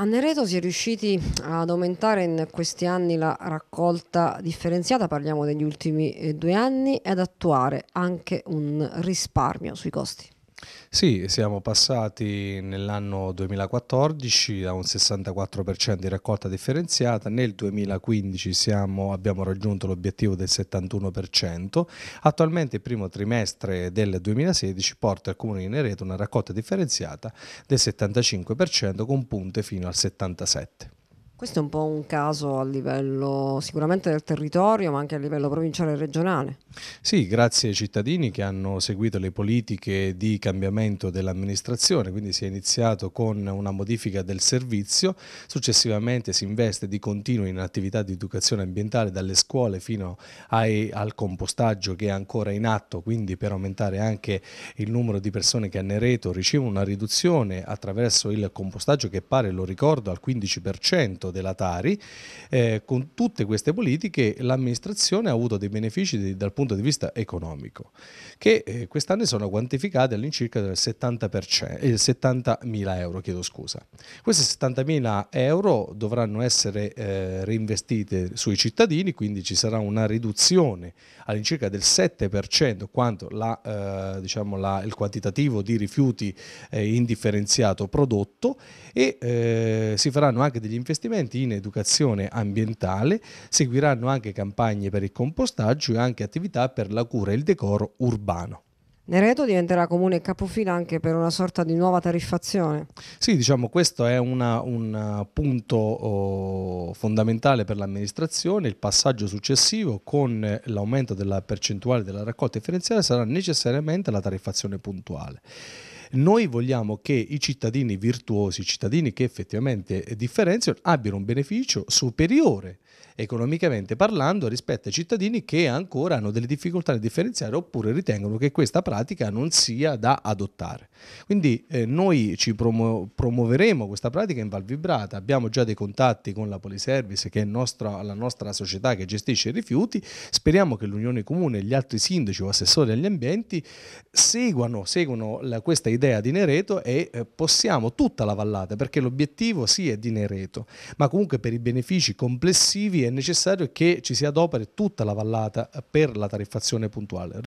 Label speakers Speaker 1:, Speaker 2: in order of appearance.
Speaker 1: A Nereto si è riusciti ad aumentare in questi anni la raccolta differenziata, parliamo degli ultimi eh, due anni, ed attuare anche un risparmio sui costi.
Speaker 2: Sì, siamo passati nell'anno 2014 da un 64% di raccolta differenziata, nel 2015 siamo, abbiamo raggiunto l'obiettivo del 71%, attualmente il primo trimestre del 2016 porta al Comune di Nereto una raccolta differenziata del 75% con punte fino al 77%.
Speaker 1: Questo è un po' un caso a livello sicuramente del territorio, ma anche a livello provinciale e regionale.
Speaker 2: Sì, grazie ai cittadini che hanno seguito le politiche di cambiamento dell'amministrazione, quindi si è iniziato con una modifica del servizio, successivamente si investe di continuo in attività di educazione ambientale dalle scuole fino ai, al compostaggio che è ancora in atto, quindi per aumentare anche il numero di persone che a Nereto ricevono una riduzione attraverso il compostaggio che pare, lo ricordo, al 15% debito della Tari, eh, con tutte queste politiche l'amministrazione ha avuto dei benefici di, dal punto di vista economico, che eh, quest'anno sono quantificati all'incirca del 70%, eh, 70.000 euro. Chiedo scusa. Questi 70.000 euro dovranno essere eh, reinvestiti sui cittadini, quindi ci sarà una riduzione all'incirca del 7% quanto la, eh, diciamo la, il quantitativo di rifiuti eh, indifferenziato prodotto e eh, si faranno anche degli investimenti investimenti in educazione ambientale, seguiranno anche campagne per il compostaggio e anche attività per la cura e il decoro urbano. Nereto
Speaker 1: diventerà comune capofila anche per una sorta di nuova tariffazione.
Speaker 2: Sì, diciamo questo è una, un uh, punto oh, fondamentale per l'amministrazione. Il passaggio successivo con l'aumento della percentuale della raccolta differenziale sarà necessariamente la tariffazione puntuale. Noi vogliamo che i cittadini virtuosi, i cittadini che effettivamente eh, differenziano, abbiano un beneficio superiore economicamente parlando rispetto ai cittadini che ancora hanno delle difficoltà a differenziare oppure ritengono che questa pratica non sia da adottare. Quindi eh, noi ci promu promuoveremo questa pratica in Val Vibrata, abbiamo già dei contatti con la Poliservice che è nostra, la nostra società che gestisce i rifiuti, speriamo che l'Unione Comune e gli altri sindaci o assessori agli ambienti seguano, seguano la, questa idea l'idea di Nereto e eh, possiamo tutta la vallata, perché l'obiettivo sì è di Nereto, ma comunque per i benefici complessivi è necessario che ci si adoperi tutta la vallata eh, per la tariffazione puntuale.